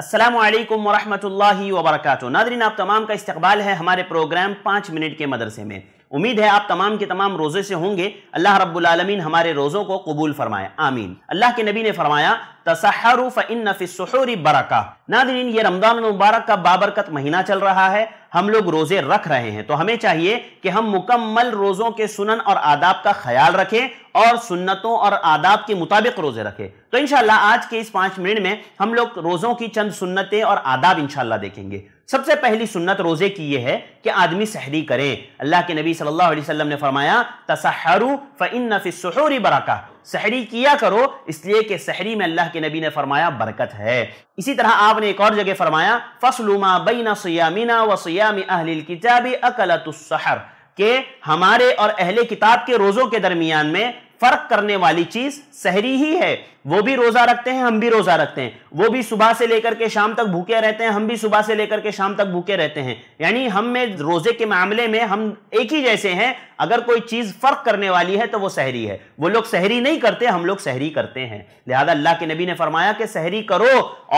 असलम वरहमल वबरक नादरीन आप तमाम का इस्तबाल है हमारे प्रोग्राम पाँच मिनट के मदरसे में उम्मीद है आप तमाम के तमाम रोज़े से होंगे अल्लाह रब्बुलमीन हमारे रोज़ों को कबूल फरमाए आमीन अल्लाह के नबी ने फरमाया तसहरू फ़िनफ़िसहरी बरका नादरीन ये रमज़ान मुबारक का बाबरकत महीना चल रहा है हम लोग रोजे रख रहे हैं तो हमें चाहिए कि हम मुकम्मल रोजों के सुनन और आदाब का ख्याल रखें और सुन्नतों और आदाब के मुताबिक रोजे रखें तो इनशाला आज के इस पांच मिनट में हम लोग रोजों की चंद सुन्नतें और आदाब इनशाला देखेंगे सबसे पहली सुन्नत रोजे की यह है कि आदमी सहरी करें अल्लाह के नबी सल्लल्लाहु अलैहि वसल्लम ने फरमाया तसहरू फ़ इन नफ़िसहरी बरका सहरी किया करो इसलिए कि सहरी में अल्लाह के नबी ने फरमाया बरकत है इसी तरह आपने एक और जगह फरमाया फसलुमा बैना सयामिना व सयाम अहलिल किताबी सहर के हमारे और अहले किताब के रोज़ों के दरमियान में फ़र्क करने वाली चीज़ सहरी ही है वो भी रोज़ा रखते हैं हम भी रोज़ा रखते हैं वो भी सुबह से लेकर के शाम तक भूखे रहते हैं हम भी सुबह से लेकर के शाम तक भूखे रहते हैं यानी हम में रोज़े के मामले में हम एक ही जैसे हैं अगर कोई चीज़ फ़र्क करने वाली है तो वो सहरी है वो लोग सहरी नहीं करते हम लोग सहरी करते हैं लिहाजा अल्लाह के नबी ने फरमाया कि सहरी करो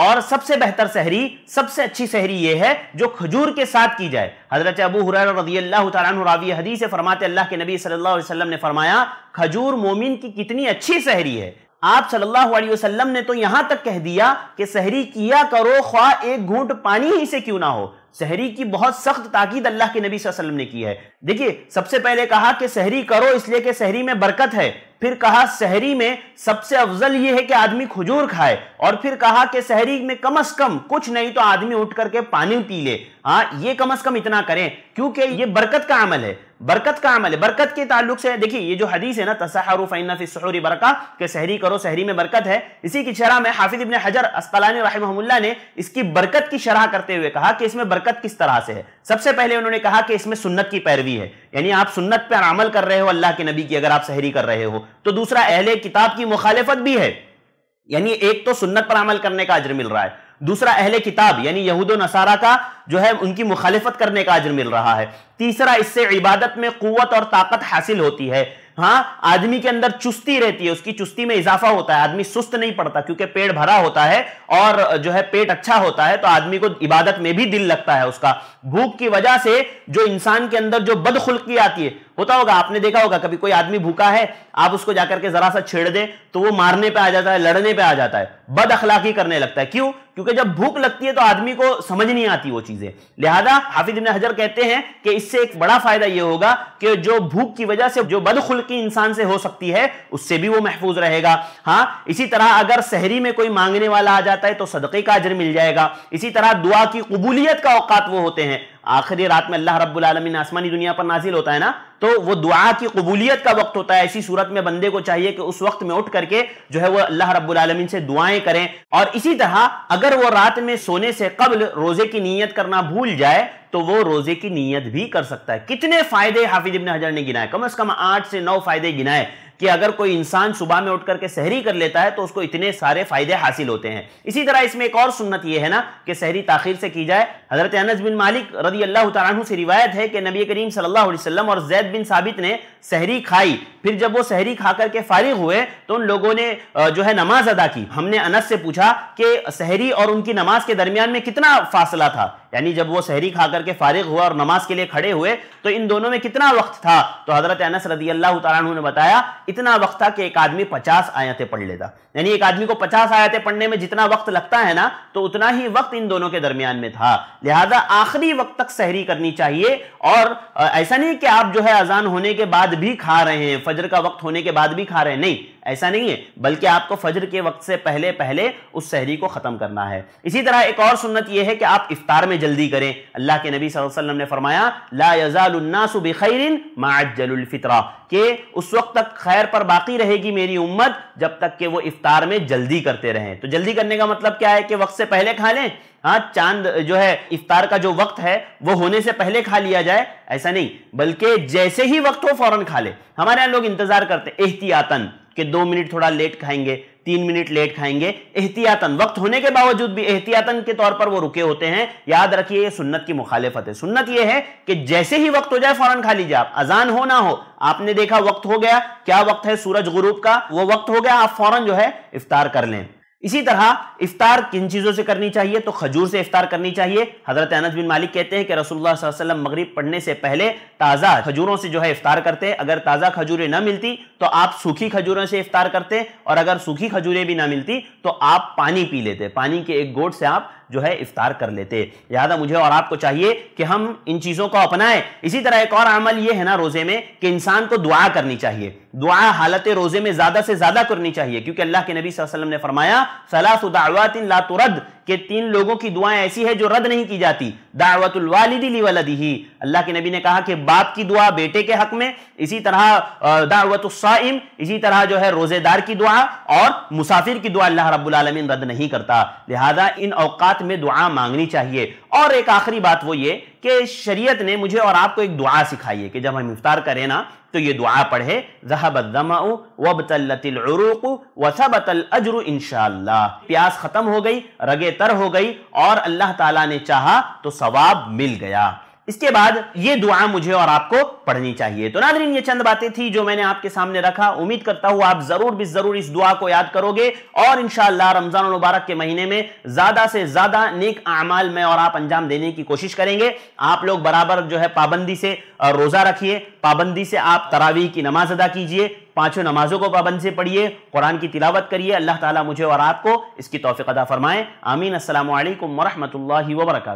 और सबसे बेहतर सहरी सबसे अच्छी सहरी ये है जो खजूर के साथ की जाए हज़रत अबू हुरैरा रजी अल्लाह हदी से फरमाते अल्लाह के नबी सल्लल्लाहु अलैहि वसल्लम ने फरमाया खजूर मोमिन की कितनी अच्छी सहरी है आप सल्लल्लाहु अलैहि वसल्लम ने तो यहां तक कह दिया कि सहरी किया करो ख्वा एक घूंट पानी ही से क्यों ना हो सहरी की बहुत सख्त ताकीद अल्लाह के नबी वसल्लम ने की है देखिए सबसे पहले कहा कि सहरी करो इसलिए कि सहरी में बरकत है फिर कहा शहरी में सबसे अफजल यह है कि आदमी खजूर खाए और फिर कहा कि शहरी में कम अज कम कुछ नहीं तो आदमी उठ करके पानी पी ले हाँ ये कम अज कम इतना करें क्योंकि ये बरकत का अमल है बरकत का अमल है बरकत के ताल्लुक से देखिए ये जो हदीस है ना तसहरूफ़ी बरका के शहरी करो शहरी में बरकत है इसी की शरह में हाफिज इबन हजर अस्कलानी रहमहुल्ला ने इसकी बरकत की शरह करते हुए कहा कि इसमें बरकत किस तरह से है सबसे पहले उन्होंने कहा कि इसमें सुन्नत की पैरवी है यानी आप सुन्नत पर अमल कर रहे हो अल्लाह के नबी की अगर आप सहरी कर रहे हो तो दूसरा अहले किताब की मुखालफत भी है यानी एक तो सुन्नत पर अमल करने का अजर मिल रहा है दूसरा अहले किताब यानी यहूद नसारा का जो है उनकी मुखालफत करने का अजर मिल रहा है तीसरा इससे इबादत में कुत और ताकत हासिल होती है हाँ आदमी के अंदर चुस्ती रहती है उसकी चुस्ती में इजाफा होता है आदमी सुस्त नहीं पड़ता क्योंकि पेट भरा होता है और जो है पेट अच्छा होता है तो आदमी को इबादत में भी दिल लगता है उसका भूख की वजह से जो इंसान के अंदर जो बदखुल्की आती है होता होगा आपने देखा होगा कभी कोई आदमी भूखा है आप उसको जाकर के जरा सा छेड़ दे तो वो मारने पे आ जाता है लड़ने पे आ जाता है बद अखलाकी करने लगता है क्यों क्योंकि जब भूख लगती है तो आदमी को समझ नहीं आती वो चीजें लिहाजा हाफिज इब्न हजर कहते हैं कि इससे एक बड़ा फायदा यह होगा कि जो भूख की वजह से जो बदखुल्की इंसान से हो सकती है उससे भी वो महफूज रहेगा हाँ इसी तरह अगर शहरी में कोई मांगने वाला आ जाता है तो सदक़े का अजर मिल जाएगा इसी तरह दुआ की कबूलियत का औकात वो होते हैं आखिरी रात में अल्लाह रबालमी आसमानी दुनिया पर नाजिल होता है ना तो वो दुआ की कबूलियत का वक्त होता है ऐसी सूरत में बंदे को चाहिए कि उस वक्त में उठ करके जो है वो अल्लाह रब्बुल से दुआएं करें और इसी तरह अगर वो रात में सोने से कबल रोजे की नीयत करना भूल जाए तो वो रोजे की नीयत भी कर सकता है कितने फायदे हाफिज इबन हजर ने गिनाए कम अज कम आठ से नौ फायदे गिनाए कि अगर कोई इंसान सुबह में उठ करके सहरी कर लेता है तो उसको इतने सारे फायदे हासिल होते हैं इसी तरह इसमें एक और सुन्नत यह है ना कि सहरी ताखिर से की जाए हजरत अनस बिन मालिक रदी अल्लाह तु से रिवायत है कि नबी करीम सल्लल्लाहु अलैहि वसल्लम और जैद बिन साबित ने सहरी खाई फिर जब वो सहरी खा करके फारिग हुए तो उन लोगों ने जो है नमाज अदा की हमने अनस से पूछा कि सहरी और उनकी नमाज के दरमियान में कितना फासला था यानी जब वो सहरी खा करके फारिग हुआ और नमाज के लिए खड़े हुए तो इन दोनों में कितना वक्त था तो हजरत अनस रदी अल्लाह तु ने बताया इतना वक्त था कि एक आदमी पचास आयतें पढ़ लेता यानी एक आदमी को पचास आयतें पढ़ने में जितना वक्त लगता है ना तो उतना ही वक्त इन दोनों के दरमियान में था लिहाजा आखिरी वक्त तक सहरी करनी चाहिए और ऐसा नहीं कि आप जो है अजान होने के बाद भी खा रहे हैं फजर का वक्त होने के बाद भी खा रहे हैं नहीं ऐसा नहीं है बल्कि आपको फजर के वक्त से पहले पहले उस शहरी को ख़त्म करना है इसी तरह एक और सुन्नत यह है कि आप इफ्तार में जल्दी करें अल्लाह के नबी वसल्लम ने फरमाया ला यजालन्नासु माजलफितरा उस वक्त तक खैर पर बाकी रहेगी मेरी उम्मत जब तक कि वो इफ्तार में जल्दी करते रहें तो जल्दी करने का मतलब क्या है कि वक्त से पहले खा लें हाँ चांद जो है इफ्तार का जो वक्त है वो होने से पहले खा लिया जाए ऐसा नहीं बल्कि जैसे ही वक्त हो फौरन खा ले हमारे यहाँ लोग इंतज़ार करते एहतियातन कि दो मिनट थोड़ा लेट खाएंगे तीन मिनट लेट खाएंगे एहतियातन वक्त होने के बावजूद भी एहतियातन के तौर पर वो रुके होते हैं याद रखिए ये सुन्नत की मुखालिफत है सुन्नत ये है कि जैसे ही वक्त हो जाए फौरन खा लीजिए आप अजान हो ना हो आपने देखा वक्त हो गया क्या वक्त है सूरज गुरूब का वो वक्त हो गया आप फौरन जो है इफ्तार कर लें इसी तरह इफ्तार किन चीज़ों से करनी चाहिए तो खजूर से इफ्तार करनी चाहिए हजरत अनस बिन मालिक कहते हैं कि रसूलुल्लाह वसल्लम मगरिब पढ़ने से पहले ताज़ा खजूरों से जो है इफ्तार करते अगर ताज़ा खजूरें ना मिलती तो आप सूखी खजूरों से इफ्तार करते और अगर सूखी खजूरें भी ना मिलती तो आप पानी पी लेते पानी के एक गोट से आप जो है इफ्तार कर लेते लिहाजा मुझे और आपको चाहिए कि हम इन चीज़ों को अपनाएं इसी तरह एक और अमल ये है ना रोज़े में कि इंसान को दुआ करनी चाहिए दुआ हालत रोजे में ज्यादा से ज्यादा करनी चाहिए क्योंकि अल्लाह के नबी वसल्लम ने फरमाया सलास दावातिन के तीन लोगों की दुआएं ऐसी है जो रद्द नहीं की जाती दावतुलवालिदी ली वलदी अल्लाह के नबी ने कहा कि बाप की दुआ बेटे के हक में इसी तरह दावत इसी तरह जो है रोजेदार की दुआ और मुसाफिर की दुआ अल्लाह रब्बुल आलमीन रद्द नहीं करता लिहाजा इन औकात में दुआ मांगनी चाहिए और एक आखिरी बात वो ये कि शरीयत ने मुझे और आपको एक दुआ सिखाई है कि जब हम इफ्तार करें ना तो ये दुआ पढ़े जहाबतमाऊ वब तल्लतरूक वसबतल अजर इनशाला प्यास ख़त्म हो गई रगे तर हो गई और अल्लाह ताला ने चाहा तो सवाब मिल गया इसके बाद ये दुआ मुझे और आपको पढ़नी चाहिए तो नादरीन ये चंद बातें थी जो मैंने आपके सामने रखा उम्मीद करता हूं आप जरूर भी जरूर इस दुआ को याद करोगे और शाह रमजान मुबारक के महीने में ज्यादा से ज्यादा नेक अमाल में और आप अंजाम देने की कोशिश करेंगे आप लोग बराबर जो है पाबंदी से रोजा रखिए पाबंदी से आप तरावी की नमाज अदा कीजिए पांचों नमाजों को पाबंद से पढ़िए कुरान की तिलावत करिए अल्लाह ताला मुझे और आपको इसकी तोफ़ी अदा फरमाएं आमीन असल वरहमल वर्का